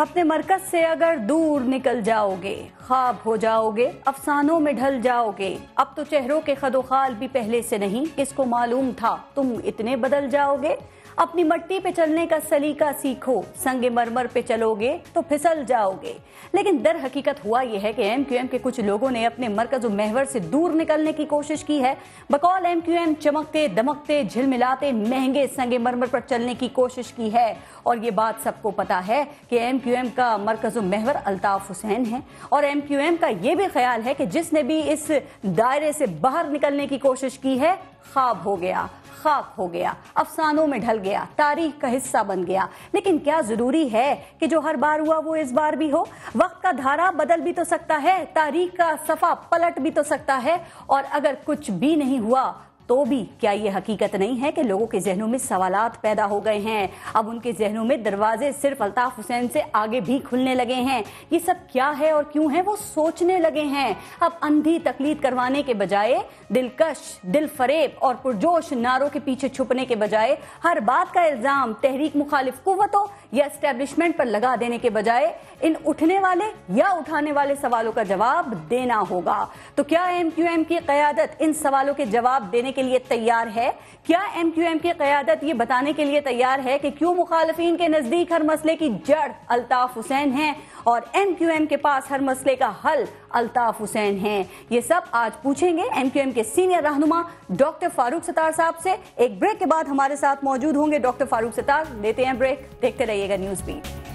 अपने मरकज से अगर दूर निकल जाओगे खाब हो जाओगे अफसानों में ढल जाओगे अब तो चेहरों के खदोखाल भी पहले से नहीं किसको मालूम था तुम इतने बदल जाओगे अपनी मट्टी पे चलने का सलीका सीखो संगे मरमर पे चलोगे तो फिसल जाओगे लेकिन दर हकीकत हुआ यह है कि एमक्यूएम के कुछ लोगों ने अपने मरकज महवर से दूर निकलने की कोशिश की है बकौल एमक्यूएम चमकते दमकते झिलमिलाते महंगे संगे मरमर पर चलने की कोशिश की है और ये बात सबको पता है कि एमक्यूएम का मरकज महवर अल्ताफ हुसैन है और एमक्यूएम का ये भी ख्याल है कि जिसने भी इस दायरे से बाहर निकलने की कोशिश की है ख्वाब हो गया खाक हो गया अफसानों में ढल गया तारीख का हिस्सा बन गया लेकिन क्या जरूरी है कि जो हर बार हुआ वो इस बार भी हो वक्त का धारा बदल भी तो सकता है तारीख का सफा पलट भी तो सकता है और अगर कुछ भी नहीं हुआ तो भी क्या ये हकीकत नहीं है कि लोगों के जहनों में सवाल पैदा हो गए हैं अब उनके जहनों में दरवाजे सिर्फ अल्ताफ हुसैन से आगे भी खुलने लगे हैं ये सब क्या है और क्यों है वो सोचने लगे हैं अब अंधी तकलीद करवाने के बजाय दिलकश दिल फरेब और पुरजोश नारों के पीछे छुपने के बजाय हर बात का इल्जाम तहरीक मुखालिफ कुतों या स्टैब्लिशमेंट पर लगा देने के बजाय इन उठने वाले या उठाने वाले सवालों का जवाब देना होगा तो क्या एम क्यू एम की क्यादत इन सवालों के जवाब देने के के लिए तैयार है क्या एम क्यू एम की क्यादत ये बताने के लिए तैयार है कि क्यों मुखालफी के नजदीक हर मसले की जड़ अल्ताफ हुसैन है और एम क्यू एम के पास हर मसले का हल अल्ताफ हुसैन है ये सब आज पूछेंगे एम क्यू एम के सीनियर रहनुमा डॉक्टर फारूक सतार साहब से एक ब्रेक के बाद हमारे साथ मौजूद होंगे डॉक्टर फारूक सतार लेते हैं ब्रेक देखते रहिएगा न्यूज बीट